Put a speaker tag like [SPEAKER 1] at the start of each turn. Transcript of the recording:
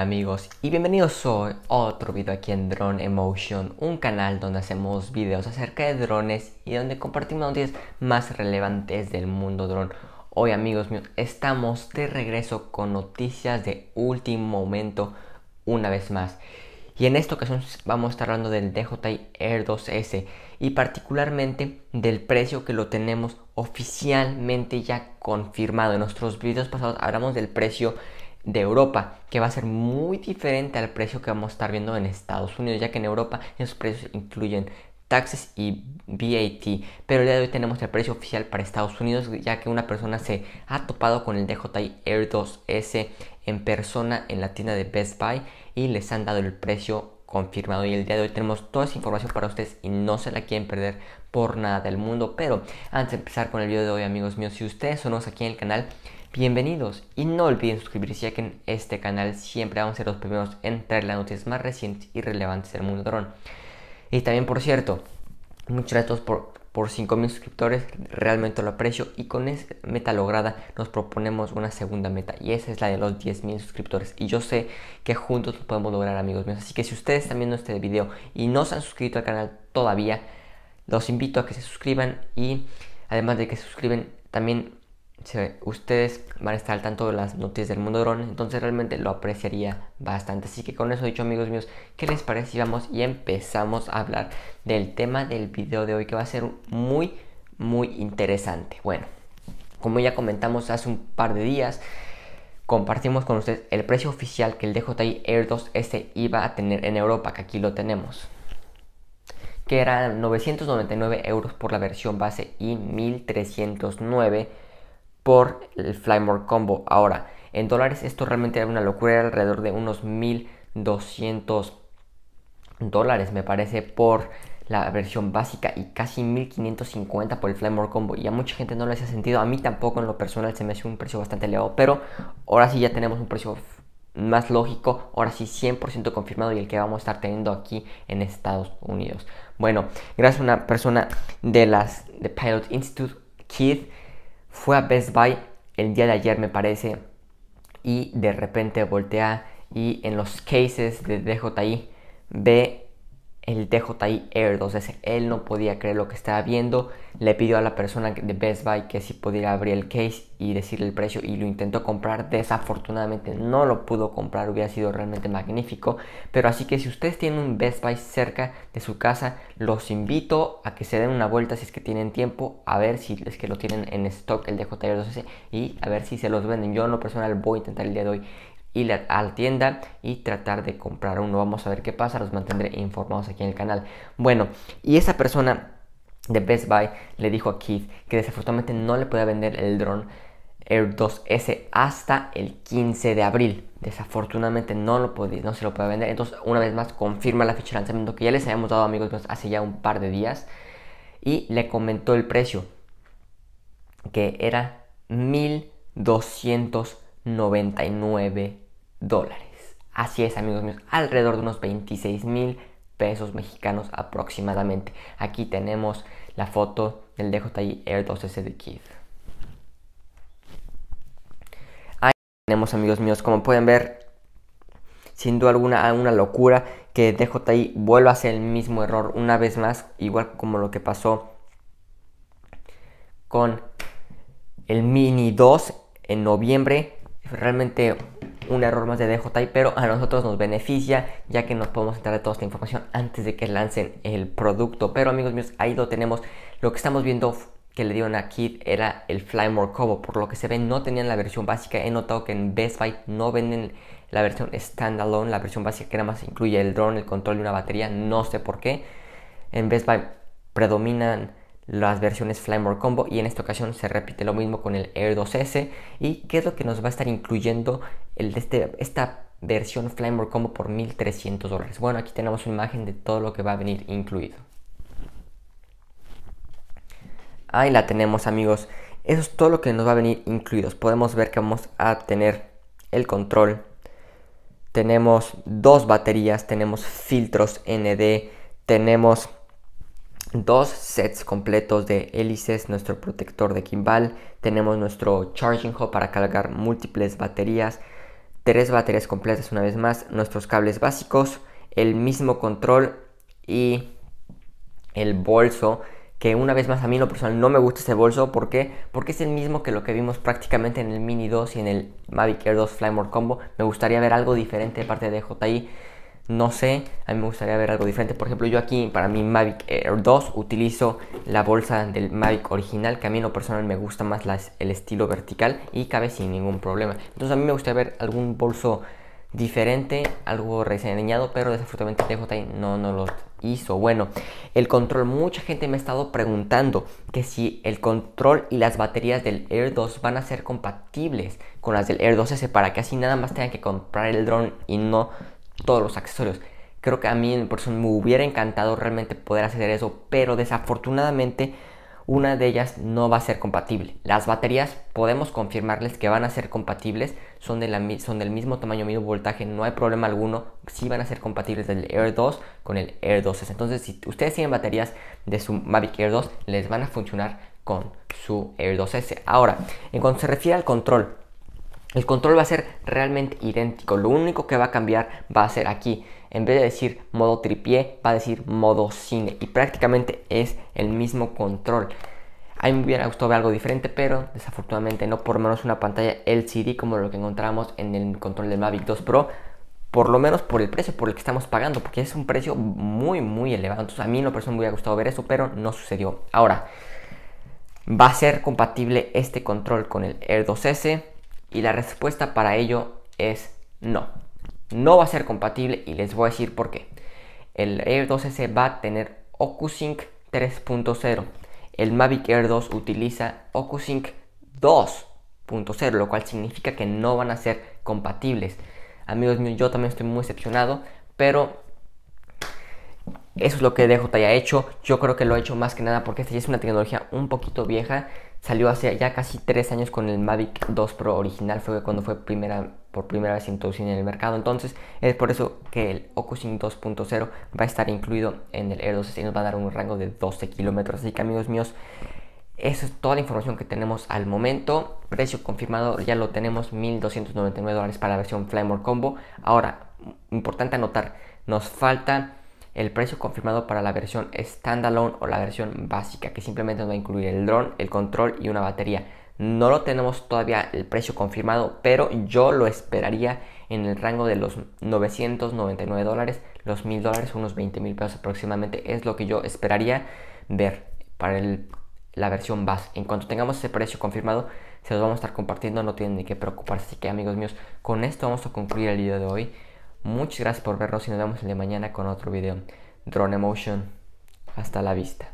[SPEAKER 1] amigos y bienvenidos a otro video aquí en Drone Emotion, un canal donde hacemos videos acerca de drones y donde compartimos noticias más relevantes del mundo drone. Hoy amigos míos, estamos de regreso con noticias de último momento una vez más. Y en esta ocasión vamos a estar hablando del DJI Air 2S y particularmente del precio que lo tenemos oficialmente ya confirmado. En nuestros videos pasados hablamos del precio de Europa, que va a ser muy diferente al precio que vamos a estar viendo en Estados Unidos, ya que en Europa esos precios incluyen taxes y VAT. Pero el día de hoy tenemos el precio oficial para Estados Unidos, ya que una persona se ha topado con el DJI Air 2S en persona en la tienda de Best Buy y les han dado el precio confirmado y el día de hoy tenemos toda esa información para ustedes y no se la quieren perder por nada del mundo pero antes de empezar con el video de hoy amigos míos si ustedes son nuevos aquí en el canal Bienvenidos y no olviden suscribirse ya que en este canal siempre vamos a ser los primeros en traer las noticias más recientes y relevantes del mundo dron. Y también por cierto, muchos gracias por, por mil suscriptores, realmente lo aprecio y con esa meta lograda nos proponemos una segunda meta y esa es la de los 10.000 suscriptores y yo sé que juntos lo podemos lograr amigos míos, así que si ustedes están viendo este video y no se han suscrito al canal todavía, los invito a que se suscriban y además de que se suscriben también ustedes van a estar al tanto de las noticias del mundo drone, entonces realmente lo apreciaría bastante. Así que con eso dicho amigos míos, ¿qué les parece si vamos y empezamos a hablar del tema del video de hoy que va a ser muy muy interesante? Bueno, como ya comentamos hace un par de días, compartimos con ustedes el precio oficial que el DJI Air 2S iba a tener en Europa, que aquí lo tenemos que eran 999 euros por la versión base y 1309 por el Flymore Combo. Ahora, en dólares esto realmente era una locura, alrededor de unos 1200 dólares me parece por la versión básica y casi 1550 por el Flymore Combo. Y a mucha gente no les ha sentido, a mí tampoco en lo personal se me hace un precio bastante elevado, pero ahora sí ya tenemos un precio más lógico, ahora sí 100% confirmado y el que vamos a estar teniendo aquí en Estados Unidos. Bueno, gracias a una persona de las de Pilot Institute, Kid fue a Best Buy el día de ayer, me parece, y de repente voltea y en los cases de DJI ve el DJI Air 2S. Él no podía creer lo que estaba viendo. Le pidió a la persona de Best Buy que si pudiera abrir el case y decirle el precio y lo intentó comprar. Desafortunadamente no lo pudo comprar, hubiera sido realmente magnífico. Pero así que si ustedes tienen un Best Buy cerca de su casa, los invito a que se den una vuelta si es que tienen tiempo, a ver si es que lo tienen en stock el DJI Air 2S y a ver si se los venden. Yo en lo personal voy a intentar el día de hoy ir a la tienda y tratar de comprar uno. Vamos a ver qué pasa, los mantendré informados aquí en el canal. Bueno, y esa persona de Best Buy le dijo a Keith que desafortunadamente no le podía vender el drone Air 2S hasta el 15 de abril. Desafortunadamente no lo no se lo puede vender. Entonces, una vez más, confirma la fecha de lanzamiento que ya les habíamos dado, amigos, hace ya un par de días. Y le comentó el precio, que era 1299 dólares. Así es, amigos míos, alrededor de unos 26 mil pesos mexicanos aproximadamente. Aquí tenemos la foto del DJI Air 2S Ahí tenemos, amigos míos, como pueden ver, sin duda alguna una locura que DJI vuelva a hacer el mismo error una vez más, igual como lo que pasó con el Mini 2 en noviembre. Realmente un error más de DJI, pero a nosotros nos beneficia ya que nos podemos Entrar de toda esta información antes de que lancen el producto. Pero amigos míos, ahí lo tenemos. Lo que estamos viendo que le dieron a Kid era el Fly More Cobo. Por lo que se ve, no tenían la versión básica. He notado que en Best Buy no venden la versión standalone, la versión básica que nada más incluye el drone, el control y una batería. No sé por qué. En Best Buy predominan las versiones Flymore Combo y en esta ocasión se repite lo mismo con el Air 2S y qué es lo que nos va a estar incluyendo el, este, esta versión Flymore Combo por 1300 dólares. Bueno, aquí tenemos una imagen de todo lo que va a venir incluido. Ahí la tenemos amigos. Eso es todo lo que nos va a venir incluidos. Podemos ver que vamos a tener el control. Tenemos dos baterías, tenemos filtros ND, tenemos dos sets completos de hélices, nuestro protector de Kimball tenemos nuestro charging hub para cargar múltiples baterías, tres baterías completas una vez más, nuestros cables básicos, el mismo control y el bolso que una vez más a mí lo personal no me gusta este bolso ¿por qué? porque es el mismo que lo que vimos prácticamente en el Mini 2 y en el Mavic Air 2 More Combo me gustaría ver algo diferente de parte de JI no sé, a mí me gustaría ver algo diferente. Por ejemplo, yo aquí para mi Mavic Air 2 utilizo la bolsa del Mavic original, que a mí en lo personal me gusta más el estilo vertical y cabe sin ningún problema. Entonces a mí me gustaría ver algún bolso diferente, algo reseñado, pero desafortunadamente DJI no lo hizo. Bueno, el control, mucha gente me ha estado preguntando que si el control y las baterías del Air 2 van a ser compatibles con las del Air 2S para que así nada más tengan que comprar el drone y no todos los accesorios. Creo que a mí en persona me hubiera encantado realmente poder hacer eso, pero desafortunadamente una de ellas no va a ser compatible. Las baterías podemos confirmarles que van a ser compatibles, son, son del mismo tamaño, mismo voltaje, no hay problema alguno, sí van a ser compatibles del Air 2 con el Air 2S. Entonces, si ustedes tienen baterías de su Mavic Air 2, les van a funcionar con su Air 2S. Ahora, en cuanto se refiere al control, el control va a ser realmente idéntico. Lo único que va a cambiar va a ser aquí. En vez de decir modo tripié, va a decir modo cine. Y prácticamente es el mismo control. A mí me hubiera gustado ver algo diferente, pero desafortunadamente no. Por lo menos una pantalla LCD como lo que encontramos en el control del Mavic 2 Pro. Por lo menos por el precio por el que estamos pagando. Porque es un precio muy, muy elevado. Entonces a mí no persona me hubiera gustado ver eso, pero no sucedió. Ahora, va a ser compatible este control con el Air 2S y la respuesta para ello es no. No va a ser compatible y les voy a decir por qué. El Air 2S va a tener OcuSync 3.0. El Mavic Air 2 utiliza OcuSync 2.0, lo cual significa que no van a ser compatibles. Amigos míos, yo también estoy muy decepcionado, pero eso es lo que DJ ha hecho. Yo creo que lo ha hecho más que nada porque esta ya es una tecnología un poquito vieja Salió hace ya casi 3 años con el Mavic 2 Pro original, fue cuando fue primera, por primera vez introducido en el mercado. Entonces es por eso que el OcuSync 2.0 va a estar incluido en el Air 2 y nos va a dar un rango de 12 kilómetros. Así que amigos míos, esa es toda la información que tenemos al momento. Precio confirmado ya lo tenemos, 1.299 dólares para la versión Flymore Combo. Ahora, importante anotar, nos falta el precio confirmado para la versión standalone o la versión básica, que simplemente nos va a incluir el dron, el control y una batería. No lo tenemos todavía el precio confirmado, pero yo lo esperaría en el rango de los 999 dólares, los 1000 dólares, unos 20 mil pesos aproximadamente. Es lo que yo esperaría ver para la versión base. En cuanto tengamos ese precio confirmado, se los vamos a estar compartiendo, no tienen ni que preocuparse. Así que amigos míos, con esto vamos a concluir el video de hoy. Muchas gracias por vernos y nos vemos el de mañana con otro video. Drone Emotion. Hasta la vista.